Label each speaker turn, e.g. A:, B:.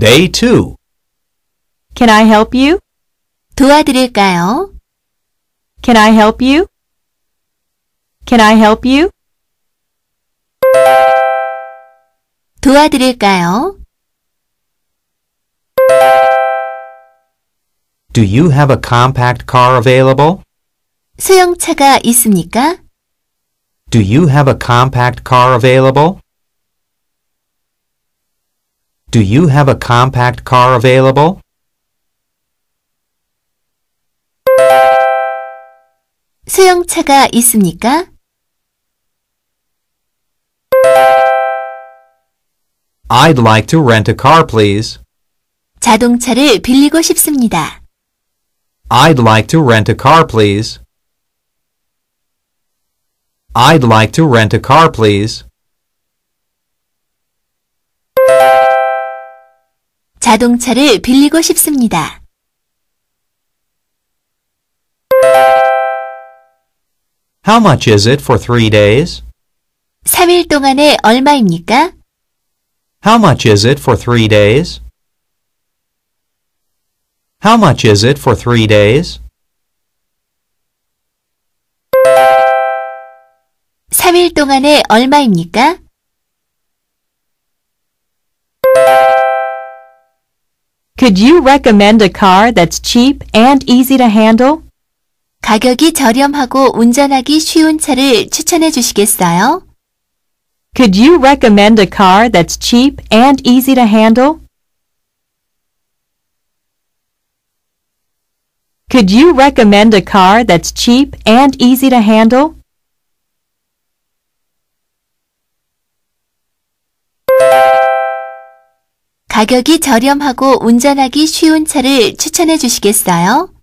A: Day 2.
B: Can I help you? 도와드릴까요? Can I help you? Can I help you? 도와드릴까요?
C: Do you have a compact car available?
B: 소형차가 있습니까?
C: Do you have a compact car available? Do you have a compact car available?
B: 소형차가 있습니까?
D: I'd like to rent a car, please.
E: 자동차를 빌리고 싶습니다.
D: I'd like to rent a car, please. I'd like to rent a car, please.
E: 자동차를 빌리고 싶습니다.
A: How much is it for three days?
B: 3일 동안에 얼마입니까?
A: How much is it for three days? How much is it for three days?
B: 3일 동안에 얼마입니까?
E: Could you recommend a car that's cheap and easy to handle? 가격이 저렴하고 운전하기 쉬운 차를 추천해 주시겠어요? Could you recommend a car that's cheap and easy
B: to handle? Could you recommend a car that's cheap and easy to handle?
E: 가격이 저렴하고 운전하기 쉬운 차를 추천해 주시겠어요?